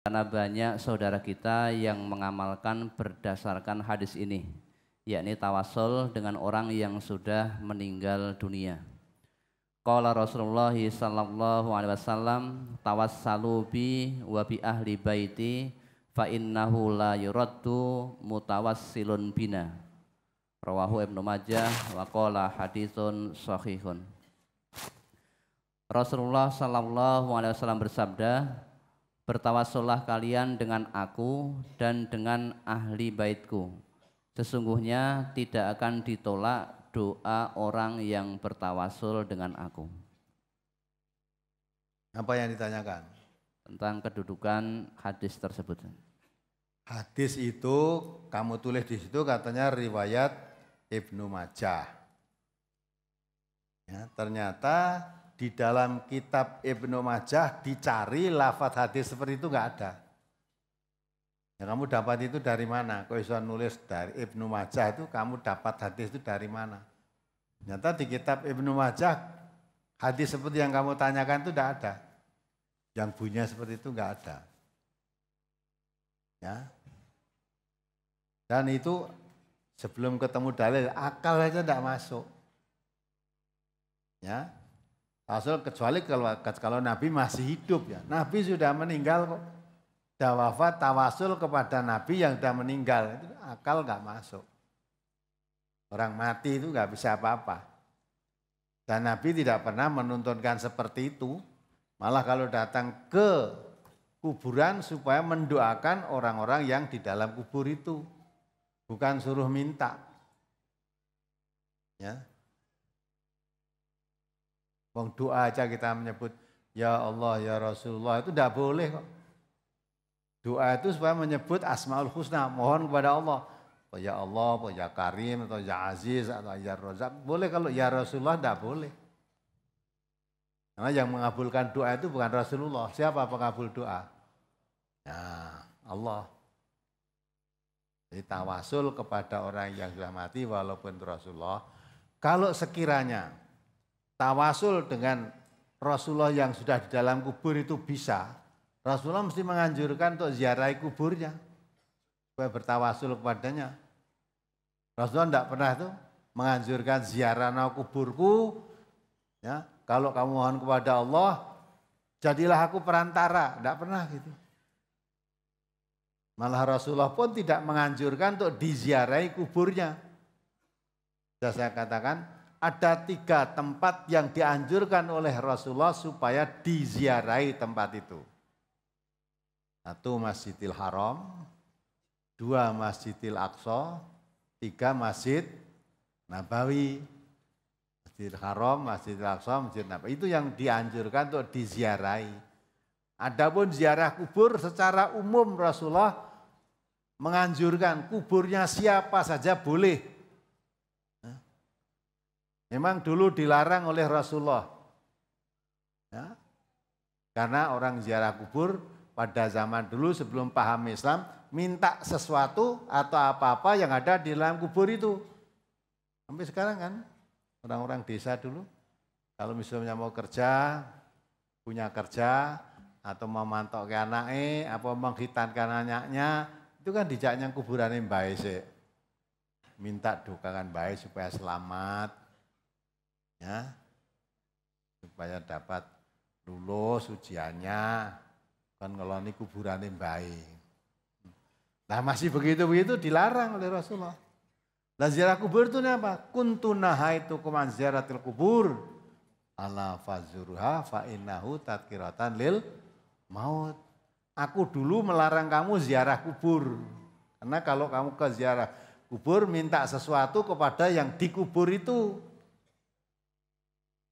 Karena banyak saudara kita yang mengamalkan berdasarkan hadis ini, yakni tawasul dengan orang yang sudah meninggal dunia. Qala Rasulullah sallallahu alaihi wasallam tawassalu bi wa bi ahli baiti fa innahu la yuraddu mutawassilun bina. Rawahu Ibnu Majah wa qala hadithun sahihun. Rasulullah sallallahu alaihi wasallam bersabda, bertawasullah kalian dengan aku dan dengan ahli baitku. Sesungguhnya tidak akan ditolak doa orang yang bertawasul dengan aku. Apa yang ditanyakan? Tentang kedudukan hadis tersebut. Hadis itu kamu tulis di situ katanya riwayat Ibnu Majah. Ya, ternyata di dalam kitab Ibnu Majah dicari lafaz hadis seperti itu enggak ada. Ya, kamu dapat itu dari mana? Kau bisa nulis dari Ibnu Majah itu kamu dapat hadis itu dari mana? Ternyata di kitab Ibnu Majah hadis seperti yang kamu tanyakan itu enggak ada. Yang bunyinya seperti itu enggak ada. Ya. Dan itu sebelum ketemu dalil akal aja enggak masuk. Ya, Rasul kecuali kalau kalau Nabi masih hidup ya. Nabi sudah meninggal kok. Sudah wafat tawasul kepada Nabi yang sudah meninggal. Itu akal nggak masuk. Orang mati itu nggak bisa apa-apa. Dan Nabi tidak pernah menuntunkan seperti itu. Malah kalau datang ke kuburan supaya mendoakan orang-orang yang di dalam kubur itu. Bukan suruh minta. Ya, Wong doa aja kita menyebut ya Allah ya Rasulullah itu tidak boleh kok. Doa itu supaya menyebut asmaul husna, mohon kepada Allah. Oh, ya Allah, oh, ya Karim, atau ya Aziz, atau ya Razak. Boleh kalau ya Rasulullah tidak boleh. Karena yang mengabulkan doa itu bukan Rasulullah. Siapa pengabul doa? Ya Allah. Jadi tawasul kepada orang yang sudah mati walaupun Rasulullah. Kalau sekiranya tawasul dengan Rasulullah yang sudah di dalam kubur itu bisa, Rasulullah mesti menganjurkan untuk ziarahi kuburnya supaya bertawasul kepadanya. Rasulullah tidak pernah itu menganjurkan ziarah kuburku. Ya, kalau kamu mohon kepada Allah, jadilah aku perantara. Tidak pernah gitu. Malah Rasulullah pun tidak menganjurkan untuk diziarahi kuburnya. Sudah saya katakan, ada tiga tempat yang dianjurkan oleh Rasulullah supaya diziarai tempat itu. Satu Masjidil Haram, dua Masjidil Aqsa, tiga Masjid Nabawi. Masjidil Haram, Masjidil Aqsa, Masjid Nabawi. Itu yang dianjurkan untuk diziarahi. Adapun ziarah kubur secara umum Rasulullah menganjurkan kuburnya siapa saja boleh Memang dulu dilarang oleh Rasulullah. Ya. Karena orang ziarah kubur pada zaman dulu sebelum paham Islam minta sesuatu atau apa-apa yang ada di dalam kubur itu. Sampai sekarang kan orang-orang desa dulu kalau misalnya mau kerja, punya kerja, atau memantau ke anaknya, apa menghitankan anaknya, itu kan dijaknya kuburan yang baik sih. Minta dukakan baik supaya selamat, ya supaya dapat lulus ujiannya kan ngeloni kuburan yang baik. Nah masih begitu-begitu dilarang oleh Rasulullah. Lah ziarah kubur itu apa? Kuntunaha itu kuman ziaratil kubur. Ala fazurha fa innahu tatkiratan lil maut. Aku dulu melarang kamu ziarah kubur. Karena kalau kamu ke ziarah kubur minta sesuatu kepada yang dikubur itu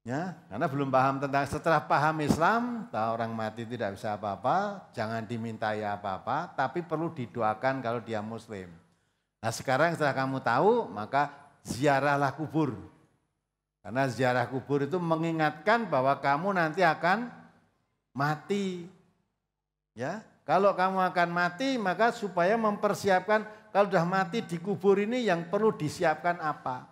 Ya, karena belum paham tentang setelah paham Islam, orang mati tidak bisa apa-apa, jangan dimintai apa-apa, tapi perlu didoakan kalau dia muslim. Nah sekarang setelah kamu tahu, maka ziarahlah kubur. Karena ziarah kubur itu mengingatkan bahwa kamu nanti akan mati. Ya, kalau kamu akan mati, maka supaya mempersiapkan kalau sudah mati di kubur ini yang perlu disiapkan apa?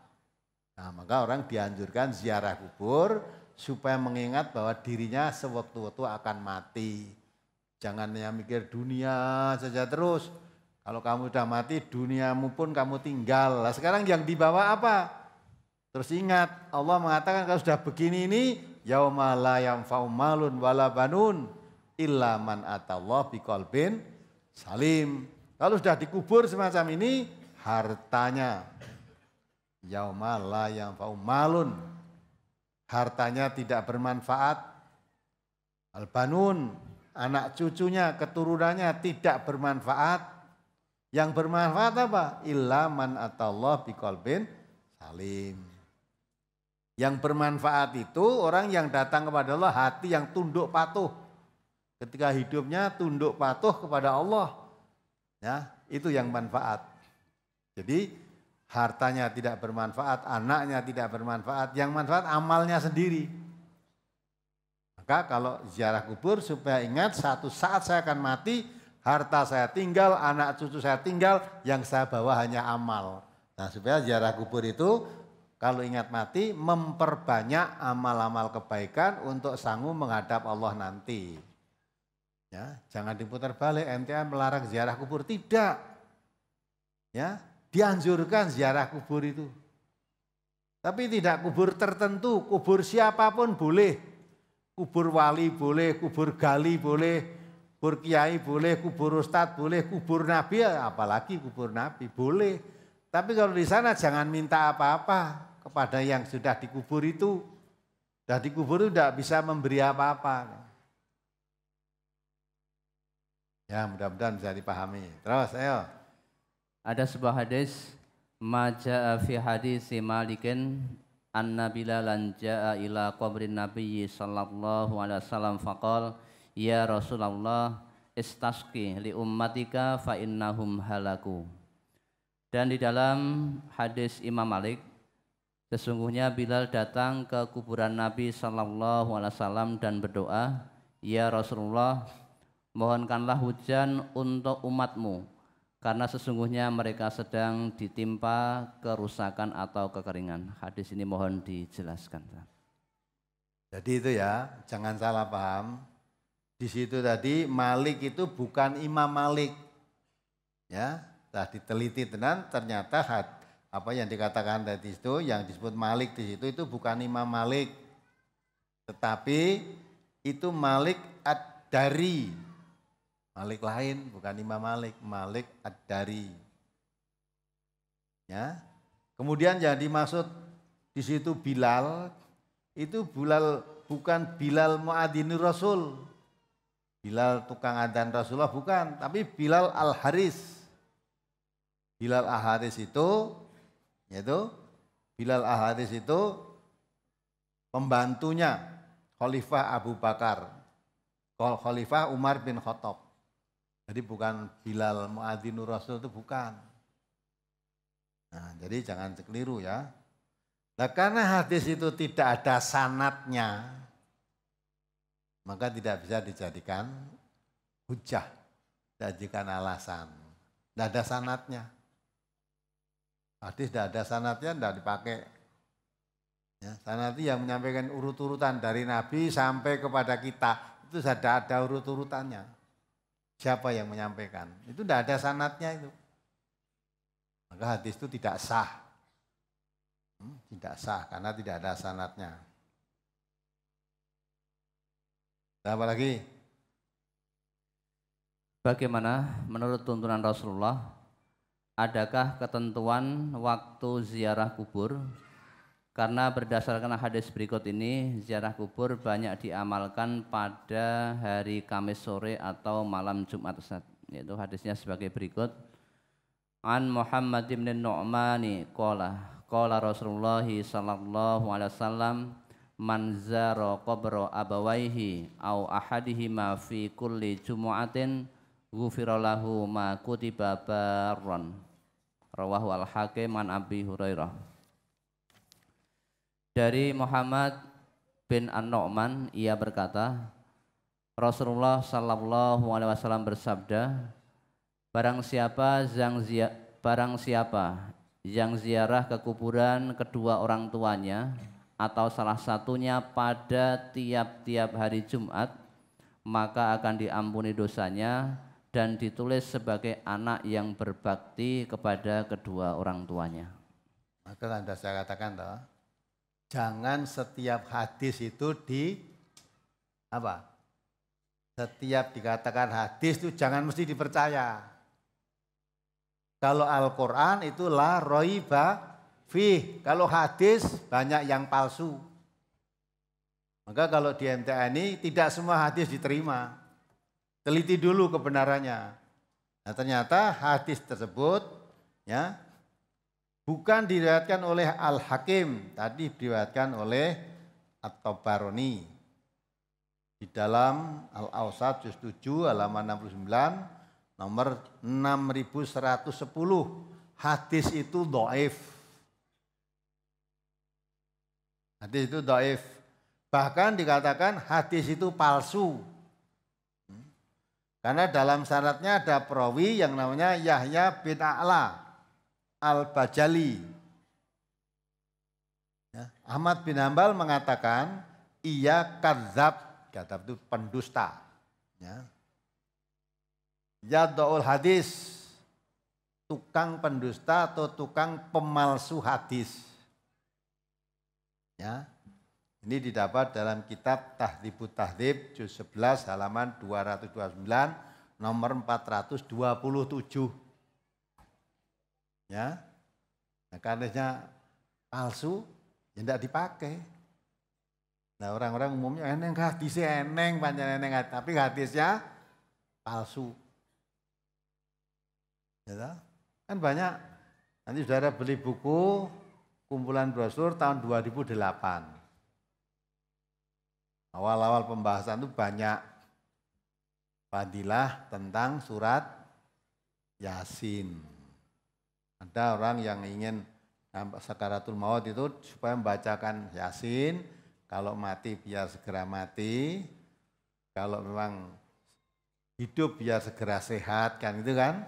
Nah, maka orang dianjurkan ziarah kubur supaya mengingat bahwa dirinya sewaktu-waktu akan mati. Jangan hanya mikir dunia saja terus. Kalau kamu sudah mati, duniamu pun kamu tinggal. Nah, sekarang yang dibawa apa? Terus ingat, Allah mengatakan kalau sudah begini ini, yauma la faumalun malun wala banun illa man atallah biqalbin salim. Kalau sudah dikubur semacam ini, hartanya, Yaumala yang fau malun. Hartanya tidak bermanfaat. albanun anak cucunya, keturunannya tidak bermanfaat. Yang bermanfaat apa? Illa atau atallah bin salim. Yang bermanfaat itu orang yang datang kepada Allah hati yang tunduk patuh. Ketika hidupnya tunduk patuh kepada Allah. Ya, itu yang manfaat. Jadi hartanya tidak bermanfaat, anaknya tidak bermanfaat, yang manfaat amalnya sendiri. Maka kalau ziarah kubur supaya ingat satu saat saya akan mati, harta saya tinggal, anak cucu saya tinggal, yang saya bawa hanya amal. Nah supaya ziarah kubur itu kalau ingat mati memperbanyak amal-amal kebaikan untuk sanggup menghadap Allah nanti. Ya, jangan diputar balik MTA melarang ziarah kubur tidak. Ya, Dianjurkan ziarah kubur itu. Tapi tidak kubur tertentu, kubur siapapun boleh. Kubur wali boleh, kubur gali boleh, kubur kiai boleh, kubur ustadz boleh, kubur nabi ya, apalagi kubur nabi boleh. Tapi kalau di sana jangan minta apa-apa kepada yang sudah dikubur itu. Sudah dikubur itu tidak bisa memberi apa-apa. Ya mudah-mudahan bisa dipahami. Terus ayo. Ada sebuah hadis Maja'a fi hadisi Malikin anna Bilalan ja'a ila qabrin Nabiyyi sallallahu alaihi wasallam faqal ya Rasulullah istasqi li ummatika fa innahum halaku. Dan di dalam hadis Imam Malik sesungguhnya Bilal datang ke kuburan Nabi sallallahu alaihi wasallam dan berdoa, "Ya Rasulullah, mohonkanlah hujan untuk umatmu karena sesungguhnya mereka sedang ditimpa kerusakan atau kekeringan. Hadis ini mohon dijelaskan. Jadi itu ya, jangan salah paham. Di situ tadi Malik itu bukan Imam Malik. Ya, telah diteliti tenan ternyata had, apa yang dikatakan tadi itu yang disebut Malik di situ itu bukan Imam Malik. Tetapi itu Malik ad-Dari Malik lain, bukan Imam Malik, Malik Ad-Dari. Ya. Kemudian jadi maksud di situ Bilal itu Bilal bukan Bilal Mu'adini Rasul. Bilal tukang adan Rasulullah bukan, tapi Bilal Al-Haris. Bilal Al-Haris itu yaitu Bilal Al-Haris itu pembantunya Khalifah Abu Bakar. Khalifah Umar bin Khattab. Jadi bukan Bilal Muadzinur Rasul itu bukan. Nah, jadi jangan keliru ya. Nah, karena hadis itu tidak ada sanatnya, maka tidak bisa dijadikan hujah, dijadikan alasan. Tidak ada sanatnya. Hadis tidak ada sanatnya, tidak dipakai. Ya, yang menyampaikan urut-urutan dari Nabi sampai kepada kita, itu sudah ada urut-urutannya siapa yang menyampaikan. Itu tidak ada sanatnya itu. Maka hadis itu tidak sah. Hmm, tidak sah karena tidak ada sanatnya. Apa lagi? Bagaimana menurut tuntunan Rasulullah, adakah ketentuan waktu ziarah kubur karena berdasarkan hadis berikut ini, ziarah kubur banyak diamalkan pada hari Kamis sore atau malam Jumat Yaitu hadisnya sebagai berikut. An Muhammad bin Nu'mani qala qala Rasulullah sallallahu alaihi wasallam man zara qabra abawaihi au ahadihima fi kulli jumu'atin ghufira lahu ma kutiba barran rawahu al-hakim an Abi Hurairah dari Muhammad bin An-Nu'man ia berkata, Rasulullah sallallahu alaihi wasallam bersabda, barang siapa yang barang siapa yang ziarah ke kuburan kedua orang tuanya atau salah satunya pada tiap-tiap hari Jumat, maka akan diampuni dosanya dan ditulis sebagai anak yang berbakti kepada kedua orang tuanya. Maka anda saya katakan toh, jangan setiap hadis itu di apa? Setiap dikatakan hadis itu jangan mesti dipercaya. Kalau Al-Qur'an itu la roiba fi. Kalau hadis banyak yang palsu. Maka kalau di ini tidak semua hadis diterima. Teliti dulu kebenarannya. Nah, ternyata hadis tersebut ya Bukan diriwayatkan oleh Al-Hakim, tadi diriwayatkan oleh At-Tabarani. Di dalam Al-Awsat juz 7 halaman 69 nomor 6110 hadis itu doif. Hadis itu doif. Bahkan dikatakan hadis itu palsu. Hmm. Karena dalam syaratnya ada perawi yang namanya Yahya bin A'la. Al-Bajali. Ya, Ahmad bin Hambal mengatakan, ia kadzab, kadzab itu pendusta. Ya. Yadda'ul hadis, tukang pendusta atau tukang pemalsu hadis. Ya. Ini didapat dalam kitab Tahdibu Tahdib juz 11 halaman 229 nomor 427. Ya. Nah, palsu, ya tidak dipakai. Nah orang-orang umumnya eneng hadisnya eneng panjang eneng tapi hadisnya palsu. Ya, kan banyak nanti saudara beli buku kumpulan brosur tahun 2008. Awal-awal pembahasan itu banyak fadilah tentang surat Yasin. Ada orang yang ingin sakaratul maut itu supaya membacakan yasin, kalau mati biar segera mati, kalau memang hidup biar segera sehat kan itu kan.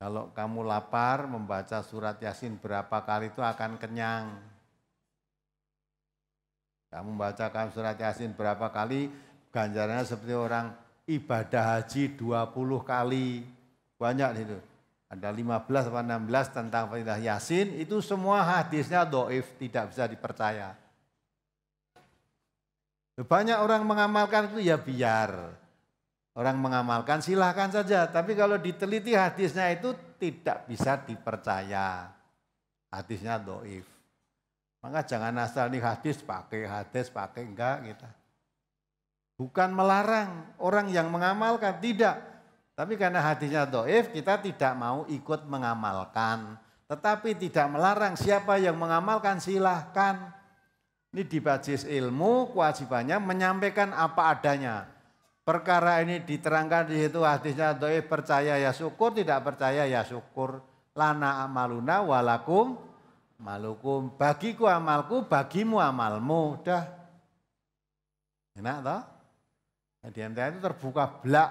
Kalau kamu lapar membaca surat Yasin berapa kali itu akan kenyang. Kamu membacakan surat Yasin berapa kali ganjarannya seperti orang ibadah haji 20 kali. Banyak itu. Ada 15 atau 16 tentang perintah Yasin, itu semua hadisnya doif, tidak bisa dipercaya. Banyak orang mengamalkan itu ya biar. Orang mengamalkan silahkan saja, tapi kalau diteliti hadisnya itu tidak bisa dipercaya. Hadisnya doif. Maka jangan asal nih hadis pakai, hadis pakai, enggak kita. Gitu. Bukan melarang orang yang mengamalkan, tidak. Tapi karena hatinya doif, kita tidak mau ikut mengamalkan. Tetapi tidak melarang siapa yang mengamalkan, silahkan. Ini di basis ilmu, kewajibannya menyampaikan apa adanya. Perkara ini diterangkan di situ hadisnya doif percaya ya syukur, tidak percaya ya syukur. Lana amaluna walakum malukum. Bagiku amalku, bagimu amalmu. Udah. Enak toh? Nah, di MTA itu terbuka belak.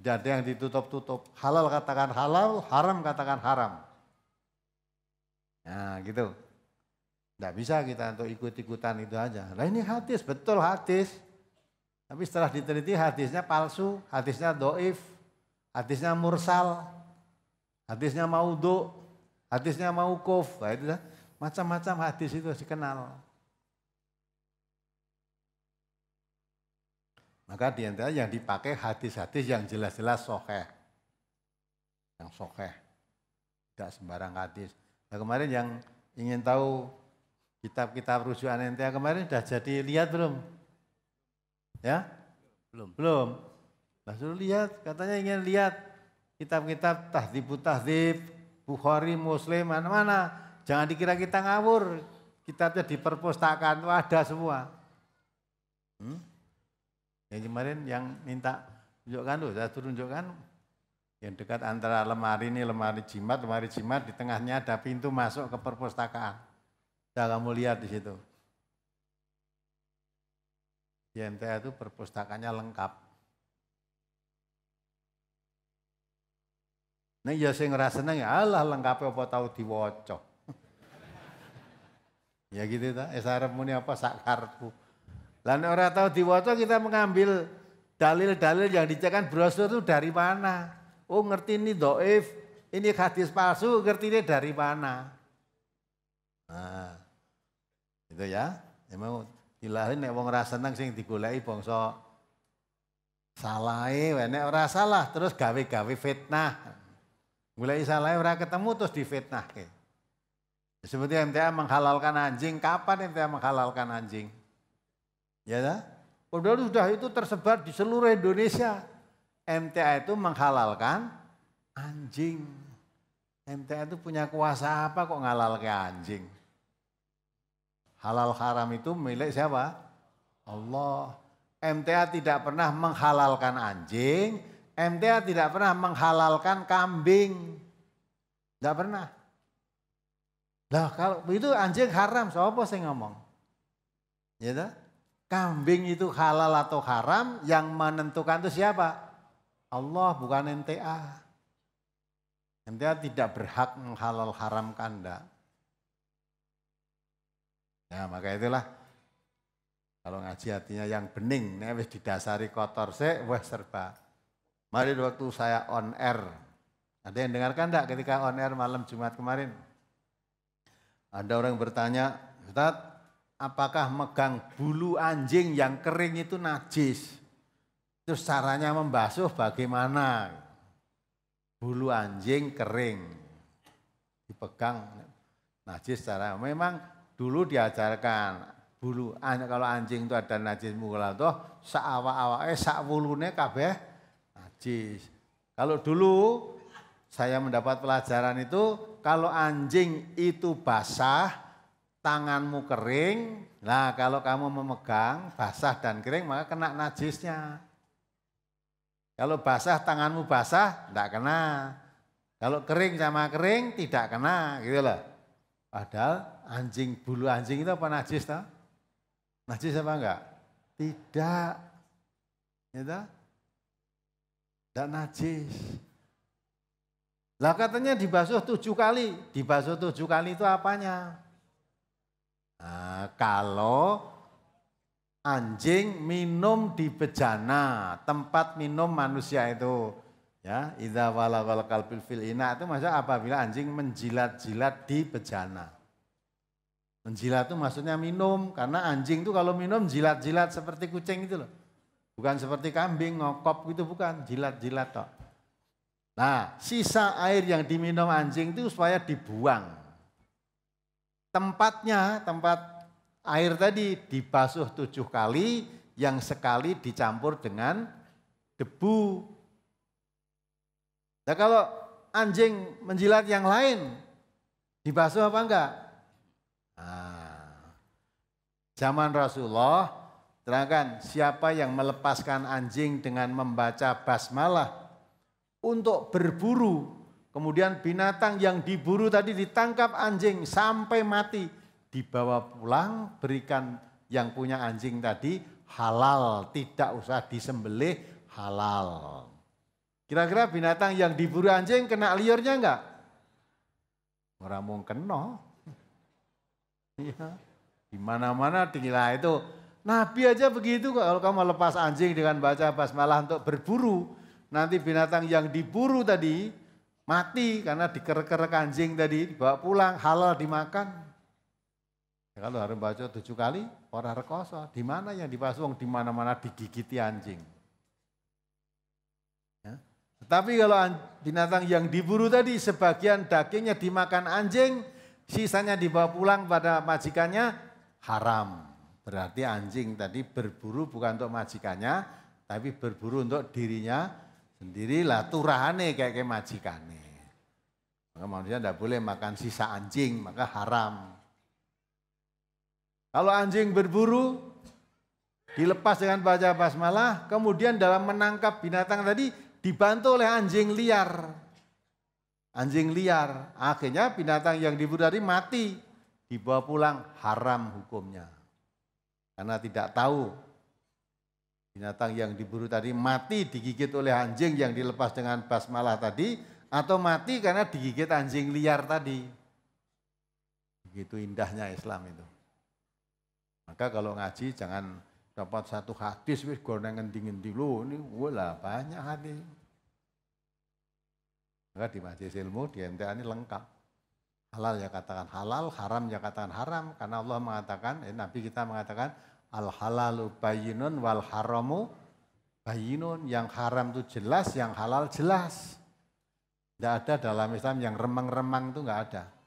Tidak ada yang ditutup-tutup. Halal katakan halal, haram katakan haram. Nah gitu. Tidak bisa kita untuk ikut-ikutan itu aja. Nah ini hadis, betul hadis. Tapi setelah diteliti hadisnya palsu, hadisnya doif, hadisnya mursal, hadisnya maudhu, hadisnya maukuf. Nah, itu macam-macam hadis itu dikenal. Maka diantara yang dipakai hadis-hadis yang jelas-jelas sokeh. Yang sokeh. Tidak sembarang hadis. Nah kemarin yang ingin tahu kitab-kitab rujukan ente kemarin sudah jadi lihat belum? Ya? Belum. Belum. Nah, suruh lihat, katanya ingin lihat kitab-kitab tahdibu tahdib, Bukhari, Muslim, mana-mana. Jangan dikira kita ngawur, kitabnya diperpustakaan, itu ada semua. Hmm? Yang kemarin yang minta tunjukkan tuh, saya tunjukkan yang dekat antara lemari ini lemari jimat, lemari jimat di tengahnya ada pintu masuk ke perpustakaan. Saya kamu lihat di situ. Di MTA itu perpustakaannya lengkap. Nah ya saya ngerasa ya Allah lengkapnya apa tahu diwoco. ya gitu ta, esarep eh, muni apa sak kartu. Dan orang tahu waktu kita mengambil dalil-dalil yang dicekan brosur itu dari mana. Oh ngerti ini doif, ini hadis palsu, ngerti ini dari mana. Nah, itu ya. Emang dilahirin nek wong rasa seneng sing digoleki bongso salahe, nek ora salah terus gawe-gawe fitnah. Mulai salah ora ketemu terus fitnah. Seperti MTA menghalalkan anjing, kapan MTA menghalalkan anjing? Ya dah. Padahal sudah itu tersebar di seluruh Indonesia. MTA itu menghalalkan anjing. MTA itu punya kuasa apa kok ngalal ngalalkan anjing? Halal haram itu milik siapa? Allah. MTA tidak pernah menghalalkan anjing, MTA tidak pernah menghalalkan kambing. Tidak pernah. Lah kalau itu anjing haram, siapa sih ngomong? Ya tak? Kambing itu halal atau haram yang menentukan itu siapa? Allah bukan NTA. NTA tidak berhak menghalal haram kanda. Ya maka itulah kalau ngaji hatinya yang bening, ini didasari kotor se, wah serba. Mari waktu saya on air, ada yang dengarkan enggak ketika on air malam Jumat kemarin? Ada orang bertanya, Ustaz, apakah megang bulu anjing yang kering itu najis. Terus caranya membasuh bagaimana? Bulu anjing kering dipegang najis cara. Memang dulu diajarkan bulu kalau anjing itu ada najis mukallaf toh saawa eh sakwulune kabeh najis. Kalau dulu saya mendapat pelajaran itu kalau anjing itu basah tanganmu kering, nah kalau kamu memegang basah dan kering maka kena najisnya. Kalau basah tanganmu basah, tidak kena. Kalau kering sama kering, tidak kena gitu loh. Padahal anjing, bulu anjing itu apa najis tau? Najis apa enggak? Tidak. Gitu? Ya tidak najis. Lah katanya dibasuh tujuh kali. Dibasuh tujuh kali itu apanya? Nah, kalau anjing minum di bejana, tempat minum manusia itu. Ya, idza walagal kalbil fil ina itu maksudnya apabila anjing menjilat-jilat di bejana. Menjilat itu maksudnya minum karena anjing itu kalau minum jilat-jilat seperti kucing gitu loh. Bukan seperti kambing ngokop gitu bukan, jilat-jilat toh. Nah, sisa air yang diminum anjing itu supaya dibuang tempatnya, tempat air tadi dibasuh tujuh kali, yang sekali dicampur dengan debu. Nah kalau anjing menjilat yang lain, dibasuh apa enggak? Nah, zaman Rasulullah, terangkan siapa yang melepaskan anjing dengan membaca basmalah untuk berburu Kemudian binatang yang diburu tadi ditangkap anjing sampai mati. Dibawa pulang, berikan yang punya anjing tadi halal, tidak usah disembelih halal. Kira-kira binatang yang diburu anjing kena liurnya enggak? Orang mau kena. Ya. Di mana-mana dikira itu. Nabi aja begitu kalau kamu lepas anjing dengan baca basmalah untuk berburu. Nanti binatang yang diburu tadi mati karena dikere kerek anjing tadi dibawa pulang halal dimakan ya, kalau harus baca tujuh kali orang rekoso di mana yang dipasung di mana mana digigiti anjing ya. tetapi kalau binatang yang diburu tadi sebagian dagingnya dimakan anjing sisanya dibawa pulang pada majikannya haram berarti anjing tadi berburu bukan untuk majikannya tapi berburu untuk dirinya Sendirilah turahane kayak kayak majikane. Maka manusia tidak boleh makan sisa anjing, maka haram. Kalau anjing berburu, dilepas dengan baca basmalah, kemudian dalam menangkap binatang tadi dibantu oleh anjing liar. Anjing liar, akhirnya binatang yang diburu tadi mati, dibawa pulang haram hukumnya. Karena tidak tahu binatang yang diburu tadi mati digigit oleh anjing yang dilepas dengan basmalah tadi atau mati karena digigit anjing liar tadi. Begitu indahnya Islam itu. Maka kalau ngaji jangan dapat satu hadis wis goreng ngendi-ngendi lho ini wala banyak hadis. Maka di majelis ilmu di MTA ini lengkap. Halal ya katakan halal, haram ya katakan haram karena Allah mengatakan eh, Nabi kita mengatakan Al halalu bayinun wal haramu bayinun. Yang haram itu jelas, yang halal jelas. Tidak ada dalam Islam yang remang-remang itu nggak ada.